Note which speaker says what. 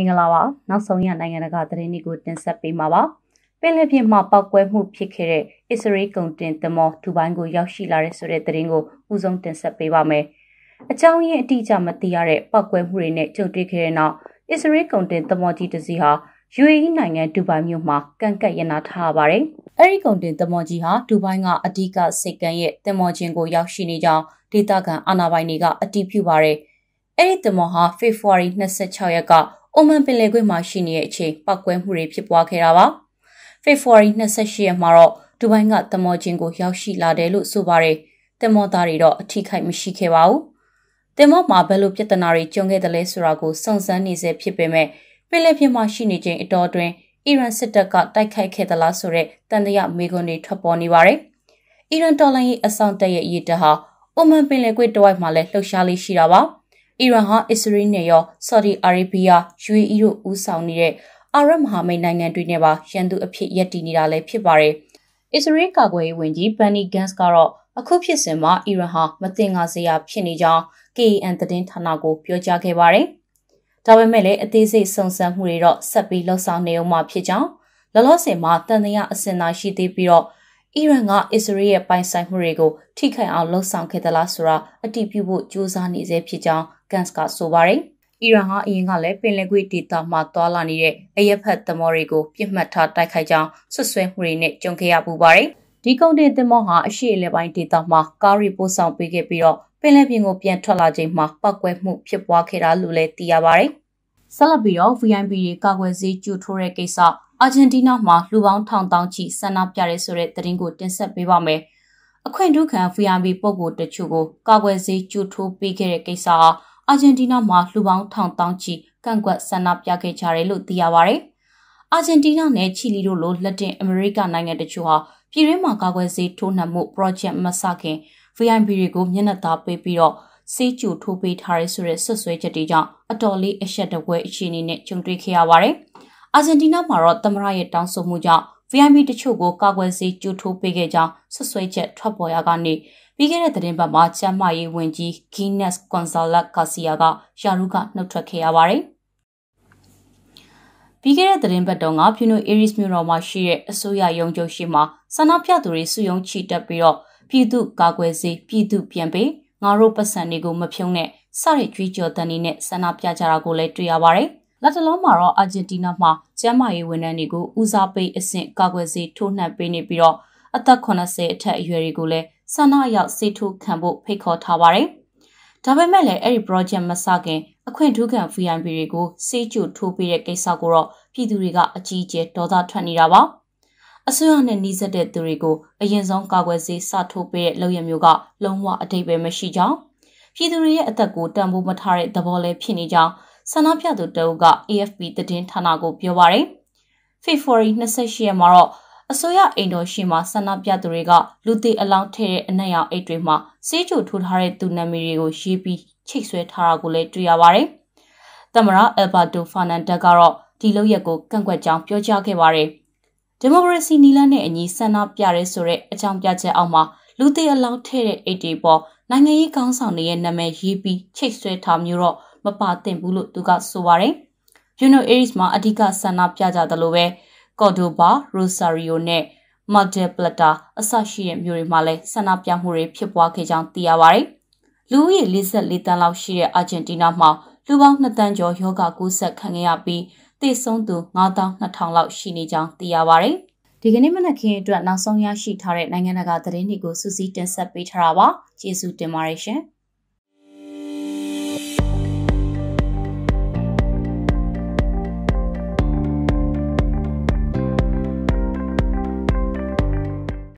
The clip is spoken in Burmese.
Speaker 1: င်္ဂလာပါနောက်ဆုံးရနိုင်ငံတကာသတင်းတွေကိုတင်ဆက်ပေးမှာပါပင်လယ်ပြင်မှာပောက်ကွဲမှု ဖြစ်ခဲ့တဲ့အစ္စရေးကုန်တင်သမောဒူဘိုင်းကိုရောက်ရှိလာတဲ့ဆိုတဲ့သတင်းကိုဦးဆုံးတင်ဆက်ပေးပါမယ်အကြောင်းရင်းအတိအကျမသိရတဲ့ပောက်ကွဲမှုတွေနဲ့ကြုံတွေ့ခဲ့တဲ့နောက်အစ္စရေးကုန်တင်သမောကြီးတစ်စီးဟာ UAE နိုင်ငံဒူဘိုင်မြို့မှာကန့်ကတ်ရနာထားပါတယ်။အဲဒီကုန်တင်သမော်ကြီးဟာဒူဘိုင်ကအဓိကစိတ်ကမ်းရဲ့သမော်ချင်းကို ရောက်ရှိနေကြောင်းဒေသခံအာဏာပိုင်တွေကအတည်ပြုပါတယ်။အဲဒီသမော်ဟာဖေဖော်ဝါရီ26ရက်ကအိုမန်ပင်လယ်ကွေ့မှာရှိနေတဲ့အချိန်ပောက်ကွဲမှုတွေဖြစ်ပွားခဲ့တာပါ။ဖေဖော်ဝါရီ28ရက်မှာတော့ဒူဘိုင်းကတမောချင်းကိုရောက်ရှိလာတယ်လို့ဆိုပါတယ်။တမောသားတွေတော့အထိခိုက်မရှိခဲ့ပါဘူး။တမောမှာဘယ်လိုပြဿနာတွေကြုံခဲ့တယ်လဲဆိုတာကိုစုံစမ်းနေဆဲဖြစ်ပေမဲ့ပင်လယ်ပြင်မှာရှိနေခြင်းအတော်တွင်အီရန်စစ်တပ်ကတိုက်ခိုက်ခဲ့သလားဆိုတဲ့တန်တရားမေးခွန်းတွေထွက်ပေါ်နေပါတယ်။အီရန်တော်လှန်ရေးအဆောင်တပ်ရဲ့ရည်တဟာအိုမန်ပင်လယ်ကွေ့တဝိုက်မှာလည်းလှုပ်ရှားလေးရှိတာပါ။အီရန်ဟာအစ္စရေးနဲ့ရောဆော်ဒီအာရေဗျ၊ UAE တို့ဦးဆောင်နေတဲ့အာရဗ်မဟာမိတ်နိုင်ငံတွေနဲ့ပါရန်သူအဖြစ်ရပ်တည်နေတာလည်းဖြစ်ပါတယ်။အစ္စရေးကာကွယ်ရေးဝန်ကြီးဘန်နီဂန့်စ်ကတော့အခုဖြစ်စဉ်မှာအီရန်ဟာမတင်ငါစရာ ဖြစ်နေကြောင်း KAN သတင်းဌာနကိုပြောကြားခဲ့ပါတယ်။ဒါပေမဲ့လည်းအသေးစိတ်စုံစမ်းမှုတွေတော့ဆက်ပြီးလှုပ်ဆောင်နေအောင်မှဖြစ်ကြောင်းလောလောဆယ်မှာတန်တရားအစင်သာရှိသေးပြီးတော့အီရန်ကအစ္စရေးရဲ့ပိုင်ဆိုင်မှုတွေကိုထိခိုက်အောင်လှုံ့ဆော်ခဲ့သလားဆိုတာအတည်ပြုဖို့ကြိုးစားနေဆဲဖြစ်ကြောင်းကန်စ်ကဆိုပါတယ်။အီရန်ဟာအရင်ကလည်းပင်လယ်ကွေ့ဒေသမှာသွာလာနေတဲ့အရက်ဖက်သမောတွေကိုပြစ်မှတ်ထားတိုက်ခိုက်ကြောင်းဆွဆွဲမှုတွေနဲ့ကြုံခဲ့ရပူပါတယ်။ဒီကုန်တင်သမောဟာအရှိအလယ်ပိုင်းဒေသမှာကားရီပို့ဆောင်ပေးခဲ့ပြီးတော့ပင်လယ်ပြင်ကိုပြန်ထွက်လာချိန်မှာပောက်ကွဲမှုဖြစ်ပွားခဲ့တာလို့လည်းသိရပါတယ်။ဆက်လက်ပြီးတော့ VIP တွေကာကွယ်ဆေးကျူထိုးတဲ့ကိစ္စအာဂျင်တီးနားမှာလူပေါင်းထောင်တောင်းချီဆန္ဒပြရဲဆိုတဲ့သတင်းကိုတင်ဆက်ပေးပါမယ်။အခွင့်ထူးခံ VIP ပုံကိုတချို့ကိုကာကွယ်ဆေးကျူထိုးပေးခဲ့တဲ့ကိစ္စဟာအာဂျင်တီးနားမှာလူပေါင်းထောင်တောင်းချီကန့်ကွက်ဆန္ဒပြခဲ့ကြတယ်လို့သိရပါဗျ။အာဂျင်တီးနားနဲ့ချီလီတို့လိုလက်တင်အမေရိကနိုင်ငံတချို့ဟာပြည်တွင်းမှာကာကွယ်ဆေးထိုးနှံမှု project မစခင် VIP တွေကိုမျက်နှာသာပေးပြီးတော့စေးကြိုထိုးပေးထားရဆိုတဲ့ဆွဆွဲချက်တွေကြောင့်အတော်လေးအဆက်တကွဲအခြေအနေနဲ့ကြုံတွေ့ခဲ့ရပါတယ်။အာဂျင်တီးနားမှာတော့သမရရဲ့တောင်းဆိုမှုကြောင့် VIP တချို့ကိုကာကွယ်ဆေးကြိုးထိုးပေးခဲ့ကြောင်းဆွဆွဲချက်ထွက်ပေါ်ရာကနေပြီးခဲ့တဲ့သတင်းပတ်မှာကျန်းမာရေးဝန်ကြီး Guinness Gonzalez Garcia ကယာရုကနှုတ်ထွက်ခဲ့ရပါတယ်။ပြီးခဲ့တဲ့သတင်းပတ်တော်ကဖြူနိုအေရစ်မြို့တော်မှာရှိတဲ့အစိုးရရုံးချုပ်ရှိမှာဆန္ဒပြသူတွေစုယုံချီတက်ပြီးတော့ပြည်သူကာကွယ်စေးပြည်သူပြန်ပေးငါတို့ပတ်စံတွေကိုမဖြုံးနဲ့စတဲ့ကြွေးကြော်တန်တွေနဲ့ဆန္ဒပြကြတာကိုလည်းတွေ့ရပါတယ်။လက်တလုံးမှာတော့အာဂျင်တီးနားမှာကျန်းမာရေးဝန်ထမ်းတွေကိုဦးစားပေးအဆင့်ကာကွယ်ဆေးထိုးနှံပေးနေပြီးတော့အသက်80အထက်အရွယ်တွေကိုလည်းဆန္ဒအရောက်ဆေးထိုးခံဖို့ဖိတ်ခေါ်ထားပါတယ်။ဒါပေမဲ့လည်းအဲ့ဒီ project မစခင်အခွင့်ထူးခံ VIP တွေကိုဆေးချိုထိုးပေးတဲ့ကိစ္စကိုတော့ပြည်သူတွေကအကြီးအကျယ်ဒေါသထွက်နေတာပါ။အစိုးရနဲ့နှီးစပ်တဲ့သူတွေကိုအရင်ဆုံးကာကွယ်ဆေးစထိုးပေးတဲ့လုပ်ရမျိုးကလုံးဝအတိတ်ပဲမရှိကြောင်းပြည်သူတွေရဲ့အသက်ကိုတန်ဖိုးမထားတဲ့သဘောလည်းဖြစ်နေကြောင်းဆန္ဒပြသူတအုပ်က AFP သတင်းဌာနကိုပြောပါရယ်။ February 28ရက်မှာတော့အစိုးရအိမ်တော်ရှိမှဆန္ဒပြသူတွေကလူသေးအလောင်းထဲတဲ့အနက်ရောင်အိတ်တွေမှာစေးချိုထိုးထားတဲ့သူနာမည်တွေကိုရေးပြီးချိတ်ဆွဲထားတာကိုလည်းတွေ့ရပါရယ်။သမရအယ်ဘာတိုဖာနန်ဒက်ကတော့ဒီလုပ်ရက်ကိုကန့်ကွက်ကြောင်းပြောကြားခဲ့ပါရယ်။ဒီမိုကရေစီနီလနဲ့အညီဆန္ဒပြရဲဆိုတဲ့အကြောင်းပြချက်အောက်မှာလူသေးအလောင်းထဲတဲ့အိတ်တွေပေါ်နိုင်ငံရေးကောင်းဆောင်တွေရဲ့နာမည်ရေးပြီးချိတ်ဆွဲထားမျိုးတော့မပါသင့်ဘူးလို့သူကဆိုပါတယ်။ Juno Aries မှာအဓိကဆန္ဒပြကြသလိုပဲ Cordoba, Rosario နဲ့ Mar del Plata အစရှိတဲ့မြို့တွေမှာလည်းဆန္ဒပြမှုတွေဖြစ်ပွားခဲ့ကြောင်းသိရပါတယ်။လူဦးရေ44တန်းလောက်ရှိတဲ့အာဂျင်တီးနားမှာလူပေါင်း2တန်းကျော်ယောဂကူးစက်ခံရပြီးသေဆုံးသူ9200လောက်ရှိနေကြောင်းသိရပါတယ်။ဒီကနေ့မနက်ခင်းအတွက်နောက်ဆုံးရရှိထားတဲ့နိုင်ငံတကာသတင်းတွေကိုစူးစီးတင်ဆက်ပေးထားတာပါကျေးဇူးတင်ပါတယ်ရှင်